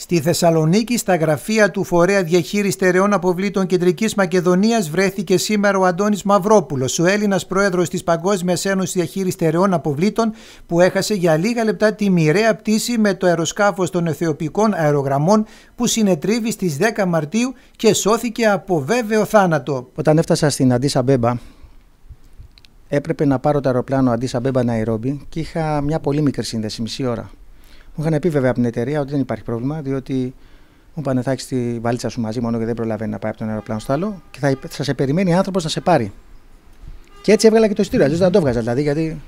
Στη Θεσσαλονίκη, στα γραφεία του Φορέα Διαχείρισης Στερεών Αποβλήτων Κεντρικής Μακεδονίας, βρέθηκε σήμερα ο Αντώνης Μαυρόπουλος, ο Έλληνας πρόεδρος της Παγκόσμιας Ένωσης Διαχείρισης Στερεών Αποβλήτων, που έχασε για λίγα λεπτά τη μοιραία πτήση με το αεροσκάφος των Εθιοπικών Αερογραμμών που συνετρίβει στις 10 Μαρτίου και σώθηκε από βέβαιο θάνατο. Όταν έφτασα στην Αντίσα Μπέμπα, έπρεπε να πάρω το αεροπλάνο Αντίσα Μπέμπα Ναϊρόμπι και είχα μια πολύ μικρή σύνδεση, μισή ώρα. Μου είχαν πει βέβαια από την εταιρεία ότι δεν υπάρχει πρόβλημα, διότι μου είπαν θα έχεις τη βαλίτσα σου μαζί μόνο και δεν προλαβαίνει να πάει από τον αεροπλάνο στο άλλο και θα, θα σε περιμένει άνθρωπος να σε πάρει. Και έτσι έβγαλα και το ειστήριο, αλλιώς δεν το έβγαζα δηλαδή. Γιατί...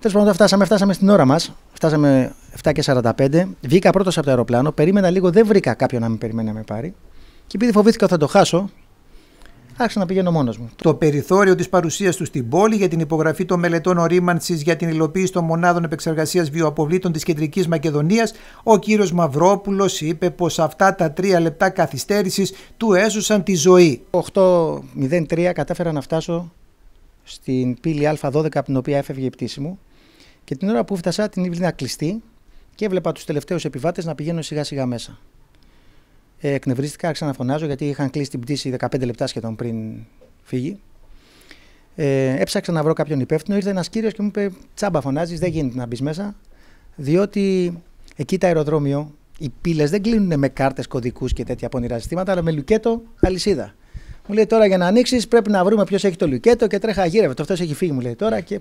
Τέλος πάντων, φτάσαμε, φτάσαμε στην ώρα μας. Φτάσαμε 7 και 45 Βγήκα πρώτος από το αεροπλάνο, περίμενα λίγο, δεν βρήκα κάποιον να με περιμένει να με πάρει. Και επειδή φοβήθηκα ότι θα το χάσω, άρχισα να πηγαίνω μόνος μου. Το περιθώριο της παρουσίας του στην πόλη για την υπογραφή των μελετών ορίμανσης για την υλοποίηση των μονάδων επεξεργασίας βιοαποβλήτων της Κεντρικής Μακεδονίας, ο κύριος Μαυρόπουλος είπε πως αυτά τα τρία λεπτά καθυστέρησης του έσωσαν τη ζωή. 8.03 κατάφερα να φτάσω στην πύλη Α12 από την οποία έφευγε η πτήση μου και την ώρα που φτάσα την ύβλη να κλειστεί και έβλεπα τους τελευταίους επιβάτες να πηγαίνουν σιγά σιγά μέσα. Ε, εκνευρίστηκα, άρχισα να φωνάζω γιατί είχαν κλείσει την πτήση 15 λεπτά σχεδόν πριν φύγει. Ε, έψαξα να βρω κάποιον υπεύθυνο. Ήρθε ένας κύριος και μου είπε: Τσάμπα, φωνάζεις, δεν γίνεται να μπεις μέσα. Διότι εκεί το αεροδρόμιο, οι πύλες δεν κλείνουν με κάρτες, κωδικούς και τέτοια πονηρά συστήματα, αλλά με λουκέτο αλυσίδα. Μου λέει τώρα για να ανοίξεις πρέπει να βρούμε ποιος έχει το λουκέτο και τρέχα γύρευε. Το αυτός έχει φύγει, μου λέει τώρα. Και...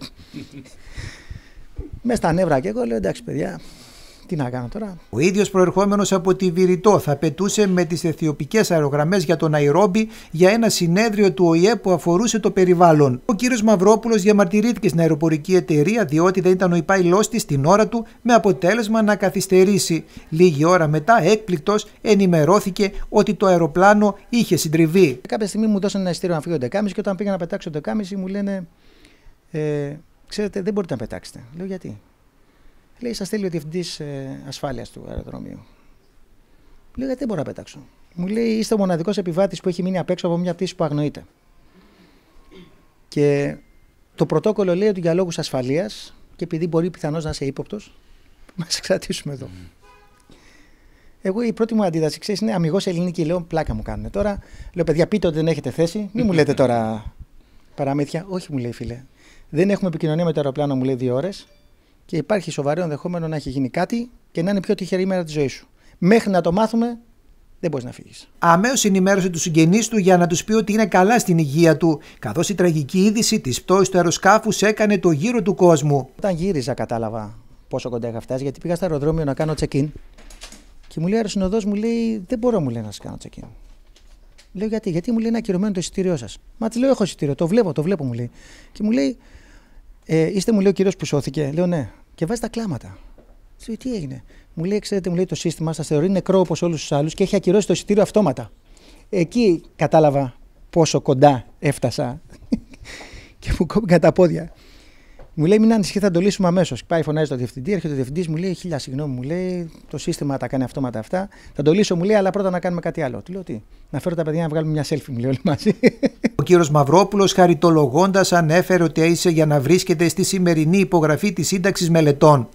με στα νεύρα και εγώ λέω: Εντάξει, παιδιά, τι να κάνω τώρα. Ο ίδιος προερχόμενος από τη Βηρητό θα πετούσε με τις αιθιοπικές αερογραμμές για τον Αϊρόμπι για ένα συνέδριο του ΟΗΕ που αφορούσε το περιβάλλον. Ο κύριος Μαυρόπουλος διαμαρτυρήθηκε στην αεροπορική εταιρεία διότι δεν ήταν ο υπάλληλός της την ώρα του με αποτέλεσμα να καθυστερήσει. Λίγη ώρα μετά, έκπληκτος, ενημερώθηκε ότι το αεροπλάνο είχε συντριβεί. Κάποια στιγμή μου δώσαν ένα ειστήριο να φύγω 11.30 και όταν πήγα να πετάξω 11.30 μου λένε. Ε, ξέρετε, δεν μπορείτε να πετάξετε. Λέω γιατί. Λέει, σας θέλει ο διευθυντής ε, ασφάλειας του αεροδρομίου. Λέω, γιατί δεν μπορώ να πετάξω. Μου λέει, είστε ο μοναδικός επιβάτης που έχει μείνει απ' έξω από μια πτήση που αγνοείται. Και το πρωτόκολλο λέει ότι για λόγους ασφαλείας και επειδή μπορεί πιθανώς να είσαι ύποπτος, μας εξατήσουμε εδώ. Εγώ η πρώτη μου αντίδραση, ξέρεις, είναι αμυγός ελληνική. Λέω, πλάκα μου κάνουν τώρα. Λέω, παιδιά, πείτε ότι δεν έχετε θέση. Μην μου λέτε τώρα παραμύθια. Όχι, μου λέει φίλε. Δεν έχουμε επικοινωνία με το αεροπλάνο, μου λέει δύο ώρες και υπάρχει σοβαρό ενδεχόμενο να έχει γίνει κάτι και να είναι πιο τυχερή ημέρα της ζωής σου. Μέχρι να το μάθουμε, δεν μπορείς να φύγεις. Αμέσως ενημέρωσε τους συγγενείς του για να τους πει ότι είναι καλά στην υγεία του, καθώς η τραγική είδηση της πτώσης του αεροσκάφους έκανε το γύρο του κόσμου. Όταν γύριζα, κατάλαβα πόσο κοντά είχα φτάσει, γιατί πήγα στο αεροδρόμιο να κάνω check-in και μου λέει αεροσυνοδός, μου λέει Δεν μπορώ μου λέει, να σα κάνω check-in. Λέω γιατί, γιατί μου λέει να ακυρωμένο το εισιτήριό σας. Μα της λέω: Έχω εισιτήριο, το βλέπω, το βλέπω μου λέει. Και μου λέει ε, είστε, μου λέει ο κύριος που σώθηκε. Λέω ναι. Και βάζει τα κλάματα. τι έγινε. Μου λέει, ξέρετε, μου λέει το σύστημα σας θεωρεί νεκρό όπως όλους τους άλλους και έχει ακυρώσει το εισιτήριο αυτόματα. Εκεί κατάλαβα πόσο κοντά έφτασα και μου κόπηκα τα πόδια. Μου λέει: Μην ανησυχείς, θα το λύσουμε αμέσως. Πάει, φωνάζει το διευθυντή, έρχεται ο διευθυντής, μου λέει: Χίλια συγγνώμη, μου λέει: Το σύστημα τα κάνει αυτόματα αυτά. Θα το λύσω, μου λέει, αλλά πρώτα να κάνουμε κάτι άλλο. Του λέω: Τι, να φέρω τα παιδιά να βγάλουμε μια selfie, μου λέει όλοι μαζί. Ο κύριος Μαυρόπουλος, χαριτολογώντας, ανέφερε ότι είσαι για να βρίσκεται στη σημερινή υπογραφή της σύνταξης μελετών.